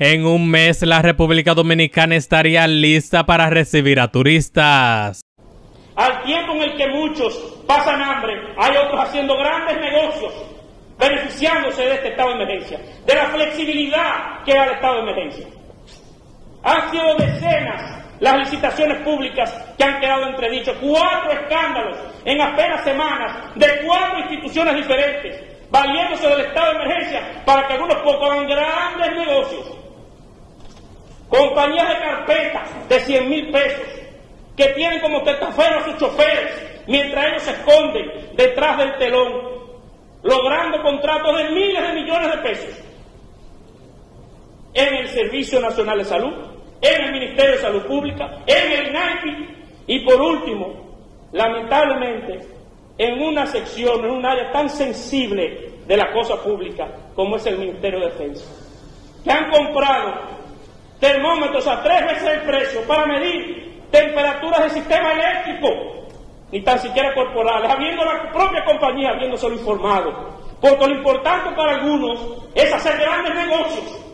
En un mes la República Dominicana estaría lista para recibir a turistas. Al tiempo en el que muchos pasan hambre, hay otros haciendo grandes negocios, beneficiándose de este estado de emergencia, de la flexibilidad que da el estado de emergencia. Han sido decenas las licitaciones públicas que han quedado entredichos, cuatro escándalos en apenas semanas de cuatro instituciones diferentes, valiéndose del estado de emergencia para que algunos pocos hagan grandes negocios compañías de carpetas de 100 mil pesos que tienen como testaferos sus choferes mientras ellos se esconden detrás del telón, logrando contratos de miles de millones de pesos en el Servicio Nacional de Salud, en el Ministerio de Salud Pública, en el INAPI y por último, lamentablemente, en una sección, en un área tan sensible de la cosa pública como es el Ministerio de Defensa, que han comprado termómetros a tres veces el precio para medir temperaturas del sistema eléctrico, ni tan siquiera corporales, habiendo la propia compañía habiéndoselo informado. Porque lo importante para algunos es hacer grandes negocios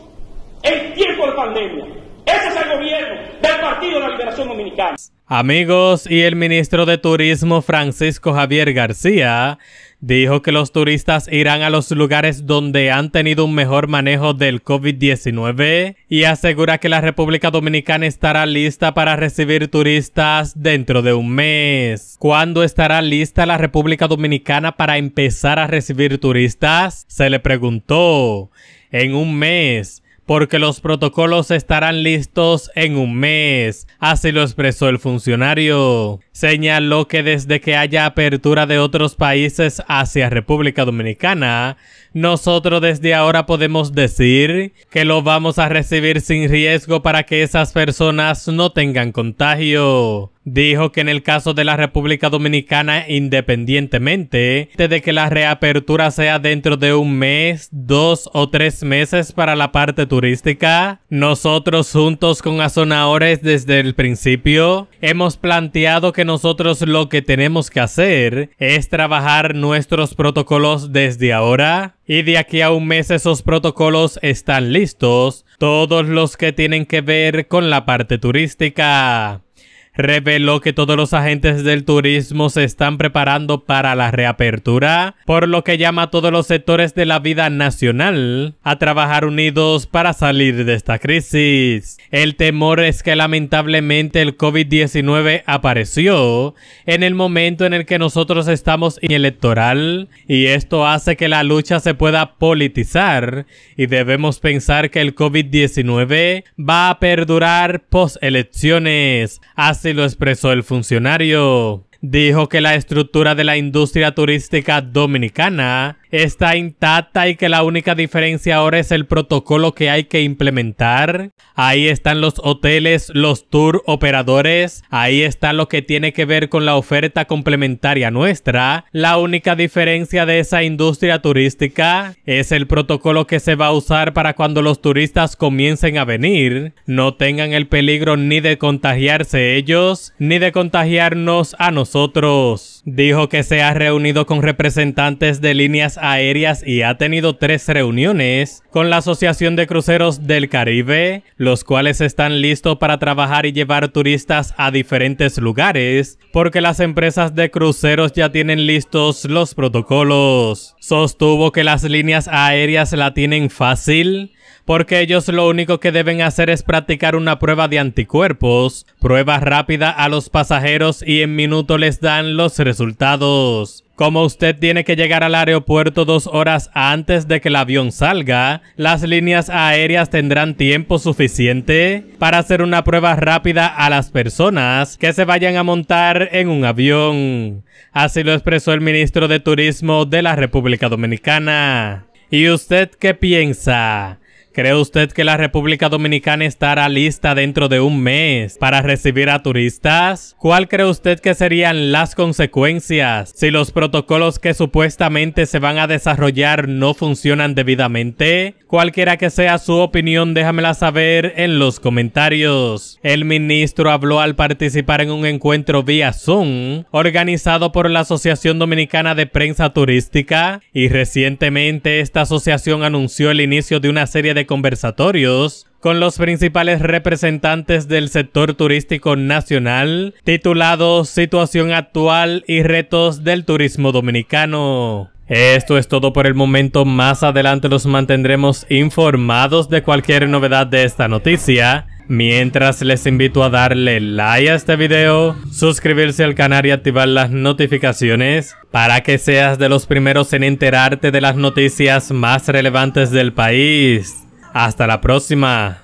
en tiempo de pandemia. Ese es el gobierno del Partido de la Liberación Dominicana. Amigos, y el ministro de Turismo Francisco Javier García dijo que los turistas irán a los lugares donde han tenido un mejor manejo del COVID-19 y asegura que la República Dominicana estará lista para recibir turistas dentro de un mes. ¿Cuándo estará lista la República Dominicana para empezar a recibir turistas? Se le preguntó. En un mes porque los protocolos estarán listos en un mes, así lo expresó el funcionario. Señaló que desde que haya apertura de otros países hacia República Dominicana, nosotros desde ahora podemos decir que lo vamos a recibir sin riesgo para que esas personas no tengan contagio dijo que en el caso de la República Dominicana, independientemente de que la reapertura sea dentro de un mes, dos o tres meses para la parte turística, nosotros juntos con Azonadores desde el principio hemos planteado que nosotros lo que tenemos que hacer es trabajar nuestros protocolos desde ahora y de aquí a un mes esos protocolos están listos, todos los que tienen que ver con la parte turística reveló que todos los agentes del turismo se están preparando para la reapertura, por lo que llama a todos los sectores de la vida nacional a trabajar unidos para salir de esta crisis. El temor es que lamentablemente el COVID-19 apareció en el momento en el que nosotros estamos en electoral y esto hace que la lucha se pueda politizar y debemos pensar que el COVID-19 va a perdurar post elecciones. Así lo expresó el funcionario. Dijo que la estructura de la industria turística dominicana está intacta y que la única diferencia ahora es el protocolo que hay que implementar. Ahí están los hoteles, los tour operadores, ahí está lo que tiene que ver con la oferta complementaria nuestra. La única diferencia de esa industria turística es el protocolo que se va a usar para cuando los turistas comiencen a venir, no tengan el peligro ni de contagiarse ellos, ni de contagiarnos a nosotros. Dijo que se ha reunido con representantes de líneas aéreas y ha tenido tres reuniones con la Asociación de Cruceros del Caribe, los cuales están listos para trabajar y llevar turistas a diferentes lugares, porque las empresas de cruceros ya tienen listos los protocolos. Sostuvo que las líneas aéreas la tienen fácil porque ellos lo único que deben hacer es practicar una prueba de anticuerpos, prueba rápida a los pasajeros y en minuto les dan los resultados. Como usted tiene que llegar al aeropuerto dos horas antes de que el avión salga, las líneas aéreas tendrán tiempo suficiente para hacer una prueba rápida a las personas que se vayan a montar en un avión. Así lo expresó el ministro de Turismo de la República Dominicana. ¿Y usted qué piensa? ¿Cree usted que la República Dominicana estará lista dentro de un mes para recibir a turistas? ¿Cuál cree usted que serían las consecuencias si los protocolos que supuestamente se van a desarrollar no funcionan debidamente? Cualquiera que sea su opinión, déjamela saber en los comentarios. El ministro habló al participar en un encuentro vía Zoom organizado por la Asociación Dominicana de Prensa Turística y recientemente esta asociación anunció el inicio de una serie de conversatorios con los principales representantes del sector turístico nacional, titulado Situación actual y retos del turismo dominicano. Esto es todo por el momento, más adelante los mantendremos informados de cualquier novedad de esta noticia. Mientras les invito a darle like a este video, suscribirse al canal y activar las notificaciones para que seas de los primeros en enterarte de las noticias más relevantes del país. Hasta la próxima.